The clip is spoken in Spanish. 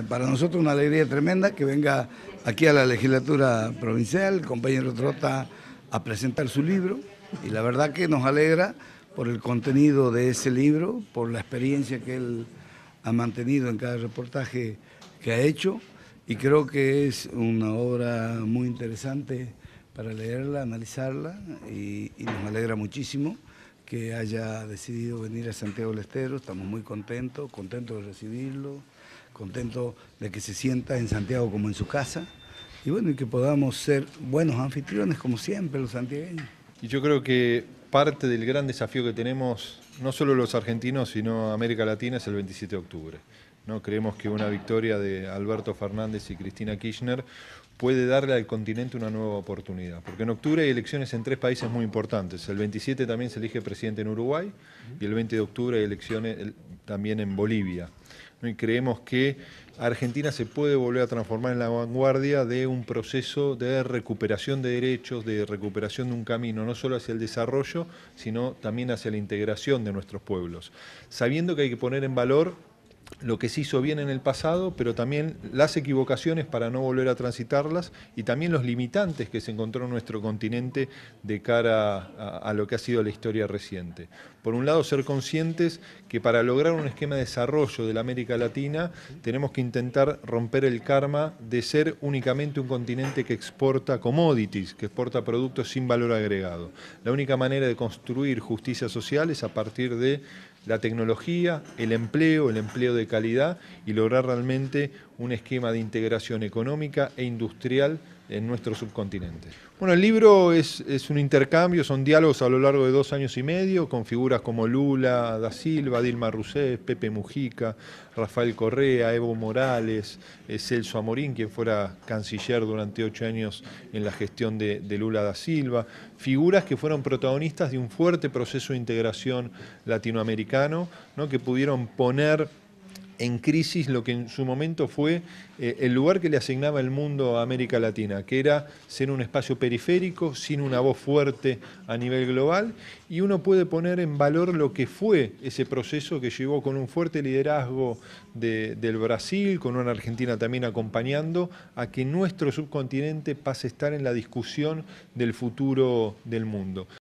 Eh, para nosotros una alegría tremenda que venga aquí a la legislatura provincial el compañero Trota a presentar su libro y la verdad que nos alegra por el contenido de ese libro, por la experiencia que él ha mantenido en cada reportaje que ha hecho y creo que es una obra muy interesante para leerla, analizarla y, y nos alegra muchísimo que haya decidido venir a Santiago del Estero, estamos muy contentos, contentos de recibirlo contento de que se sienta en Santiago como en su casa y bueno, y que podamos ser buenos anfitriones como siempre los santiagueños. Y yo creo que parte del gran desafío que tenemos, no solo los argentinos, sino América Latina, es el 27 de octubre. ¿no? Creemos que una victoria de Alberto Fernández y Cristina Kirchner puede darle al continente una nueva oportunidad. Porque en octubre hay elecciones en tres países muy importantes. El 27 también se elige presidente en Uruguay y el 20 de octubre hay elecciones también en Bolivia. Y creemos que Argentina se puede volver a transformar en la vanguardia de un proceso de recuperación de derechos, de recuperación de un camino, no solo hacia el desarrollo, sino también hacia la integración de nuestros pueblos, sabiendo que hay que poner en valor lo que se hizo bien en el pasado, pero también las equivocaciones para no volver a transitarlas y también los limitantes que se encontró en nuestro continente de cara a, a, lo que ha sido la historia reciente. Por un lado, ser conscientes que para lograr un esquema de desarrollo de la América Latina tenemos que intentar romper el karma de ser únicamente un continente que exporta commodities, que exporta productos sin valor agregado. La única manera de construir justicia social es a partir de la tecnología, el empleo, el empleo de calidad y lograr realmente un esquema de integración económica e industrial en nuestro subcontinente. Bueno, el libro es, un intercambio, son diálogos a lo largo de dos años y medio con figuras como Lula, Da Silva, Dilma Rousseff, Pepe Mujica, Rafael Correa, Evo Morales, eh, Celso Amorín, quien fuera canciller durante ocho años en la gestión de, Lula Da Silva, figuras que fueron protagonistas de un fuerte proceso de integración latinoamericano, que pudieron poner en crisis lo que en su momento fue eh, el lugar que le asignaba el mundo a América Latina, que era ser un espacio periférico, sin una voz fuerte a nivel global, y uno puede poner en valor lo que fue ese proceso que llevó con un fuerte liderazgo del Brasil, con una Argentina también acompañando, a que nuestro subcontinente pase a estar en la discusión del futuro del mundo.